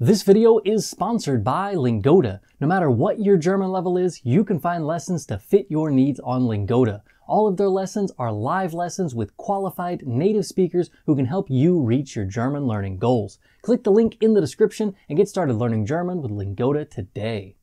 This video is sponsored by Lingoda. No matter what your German level is, you can find lessons to fit your needs on Lingoda. All of their lessons are live lessons with qualified native speakers who can help you reach your German learning goals. Click the link in the description and get started learning German with Lingoda today.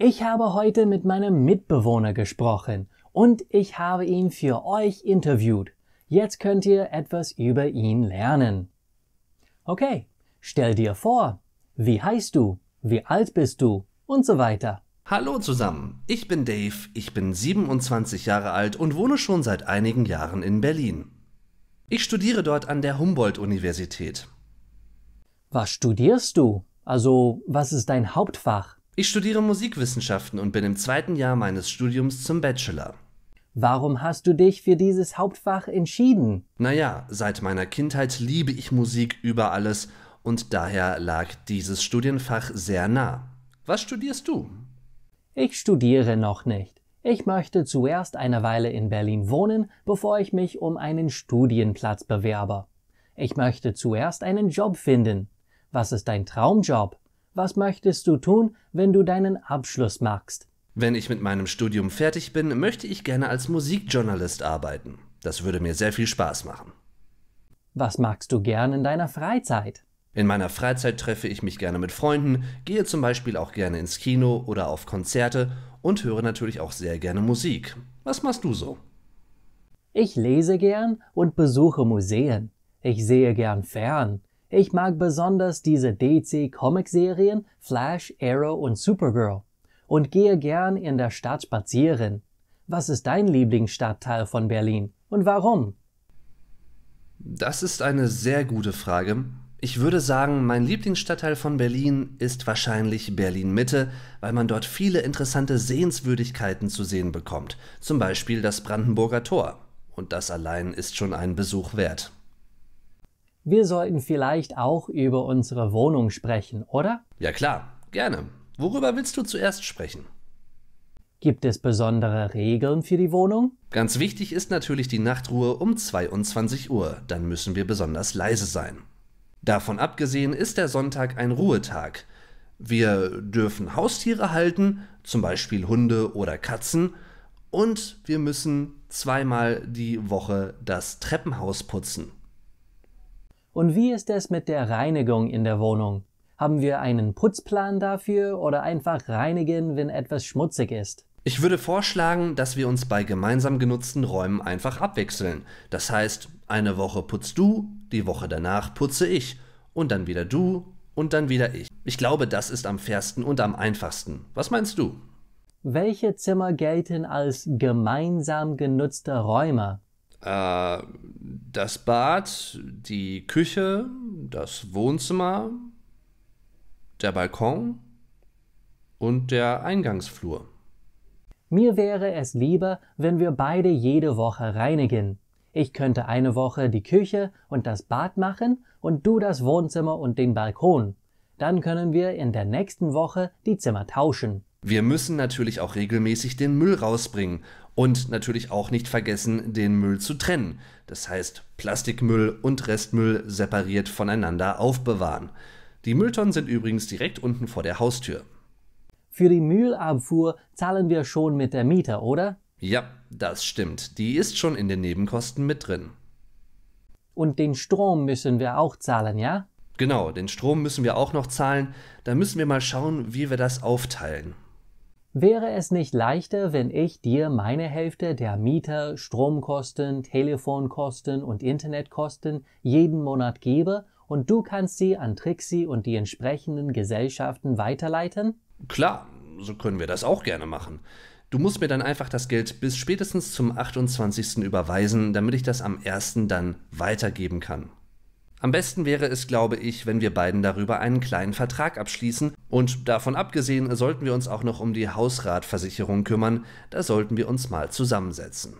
Ich habe heute mit meinem Mitbewohner gesprochen und ich habe ihn für euch interviewt. Jetzt könnt ihr etwas über ihn lernen. Okay, stell dir vor, wie heißt du, wie alt bist du und so weiter. Hallo zusammen, ich bin Dave, ich bin 27 Jahre alt und wohne schon seit einigen Jahren in Berlin. Ich studiere dort an der Humboldt-Universität. Was studierst du? Also, was ist dein Hauptfach? Ich studiere Musikwissenschaften und bin im zweiten Jahr meines Studiums zum Bachelor. Warum hast du dich für dieses Hauptfach entschieden? Naja, seit meiner Kindheit liebe ich Musik über alles und daher lag dieses Studienfach sehr nah. Was studierst du? Ich studiere noch nicht. Ich möchte zuerst eine Weile in Berlin wohnen, bevor ich mich um einen Studienplatz bewerbe. Ich möchte zuerst einen Job finden. Was ist dein Traumjob? Was möchtest du tun, wenn du deinen Abschluss machst? Wenn ich mit meinem Studium fertig bin, möchte ich gerne als Musikjournalist arbeiten. Das würde mir sehr viel Spaß machen. Was magst du gern in deiner Freizeit? In meiner Freizeit treffe ich mich gerne mit Freunden, gehe zum Beispiel auch gerne ins Kino oder auf Konzerte und höre natürlich auch sehr gerne Musik. Was machst du so? Ich lese gern und besuche Museen. Ich sehe gern fern. Ich mag besonders diese DC-Comic-Serien Flash, Arrow und Supergirl und gehe gern in der Stadt spazieren. Was ist dein Lieblingsstadtteil von Berlin und warum? Das ist eine sehr gute Frage. Ich würde sagen, mein Lieblingsstadtteil von Berlin ist wahrscheinlich Berlin Mitte, weil man dort viele interessante Sehenswürdigkeiten zu sehen bekommt, zum Beispiel das Brandenburger Tor. Und das allein ist schon ein Besuch wert. Wir sollten vielleicht auch über unsere Wohnung sprechen, oder? Ja klar, gerne. Worüber willst du zuerst sprechen? Gibt es besondere Regeln für die Wohnung? Ganz wichtig ist natürlich die Nachtruhe um 22 Uhr, dann müssen wir besonders leise sein. Davon abgesehen ist der Sonntag ein Ruhetag. Wir dürfen Haustiere halten, zum Beispiel Hunde oder Katzen, und wir müssen zweimal die Woche das Treppenhaus putzen. Und wie ist es mit der Reinigung in der Wohnung? Haben wir einen Putzplan dafür oder einfach reinigen, wenn etwas schmutzig ist? Ich würde vorschlagen, dass wir uns bei gemeinsam genutzten Räumen einfach abwechseln. Das heißt, eine Woche putzt du, die Woche danach putze ich und dann wieder du und dann wieder ich. Ich glaube, das ist am fairsten und am einfachsten. Was meinst du? Welche Zimmer gelten als gemeinsam genutzte Räume? Äh, das Bad, die Küche, das Wohnzimmer, der Balkon und der Eingangsflur. Mir wäre es lieber, wenn wir beide jede Woche reinigen. Ich könnte eine Woche die Küche und das Bad machen und du das Wohnzimmer und den Balkon. Dann können wir in der nächsten Woche die Zimmer tauschen. Wir müssen natürlich auch regelmäßig den Müll rausbringen und natürlich auch nicht vergessen, den Müll zu trennen. Das heißt, Plastikmüll und Restmüll separiert voneinander aufbewahren. Die Mülltonnen sind übrigens direkt unten vor der Haustür. Für die Müllabfuhr zahlen wir schon mit der Miete, oder? Ja, das stimmt. Die ist schon in den Nebenkosten mit drin. Und den Strom müssen wir auch zahlen, ja? Genau, den Strom müssen wir auch noch zahlen. Da müssen wir mal schauen, wie wir das aufteilen. Wäre es nicht leichter, wenn ich dir meine Hälfte der Mieter, Stromkosten, Telefonkosten und Internetkosten jeden Monat gebe und du kannst sie an Trixie und die entsprechenden Gesellschaften weiterleiten? Klar, so können wir das auch gerne machen. Du musst mir dann einfach das Geld bis spätestens zum 28. überweisen, damit ich das am 1. dann weitergeben kann. Am besten wäre es, glaube ich, wenn wir beiden darüber einen kleinen Vertrag abschließen und davon abgesehen sollten wir uns auch noch um die Hausratversicherung kümmern, da sollten wir uns mal zusammensetzen.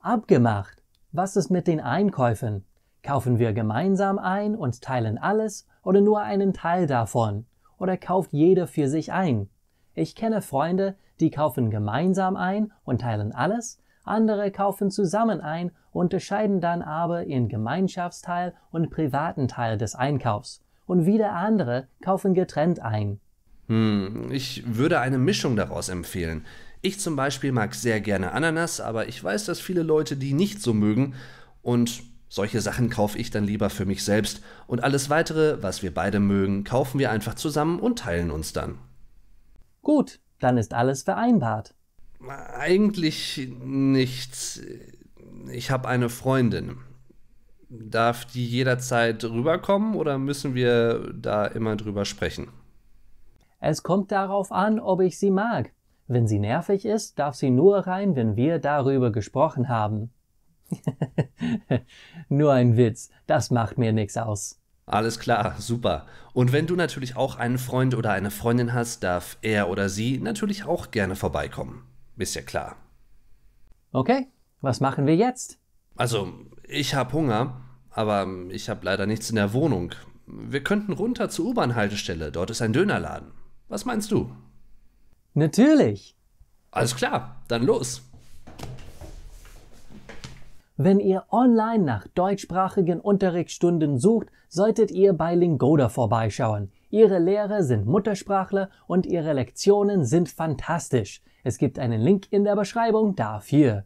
Abgemacht. Was ist mit den Einkäufen? Kaufen wir gemeinsam ein und teilen alles oder nur einen Teil davon? Oder kauft jeder für sich ein? Ich kenne Freunde, die kaufen gemeinsam ein und teilen alles, andere kaufen zusammen ein, unterscheiden dann aber ihren Gemeinschaftsteil und privaten Teil des Einkaufs. Und wieder andere kaufen getrennt ein. Hm, ich würde eine Mischung daraus empfehlen. Ich zum Beispiel mag sehr gerne Ananas, aber ich weiß, dass viele Leute die nicht so mögen und solche Sachen kaufe ich dann lieber für mich selbst und alles weitere, was wir beide mögen, kaufen wir einfach zusammen und teilen uns dann. Gut, dann ist alles vereinbart. Eigentlich nichts. Ich habe eine Freundin. Darf die jederzeit rüberkommen oder müssen wir da immer drüber sprechen? Es kommt darauf an, ob ich sie mag. Wenn sie nervig ist, darf sie nur rein, wenn wir darüber gesprochen haben. Nur ein Witz, das macht mir nichts aus. Alles klar, super. Und wenn du natürlich auch einen Freund oder eine Freundin hast, darf er oder sie natürlich auch gerne vorbeikommen. Ist ja klar. Okay, was machen wir jetzt? Also, ich habe Hunger, aber ich habe leider nichts in der Wohnung. Wir könnten runter zur U-Bahn-Haltestelle, dort ist ein Dönerladen. Was meinst du? Natürlich. Alles klar, dann los. Wenn ihr online nach deutschsprachigen Unterrichtsstunden sucht, solltet ihr bei Lingoda vorbeischauen. Ihre Lehrer sind Muttersprachler und ihre Lektionen sind fantastisch. Es gibt einen Link in der Beschreibung dafür.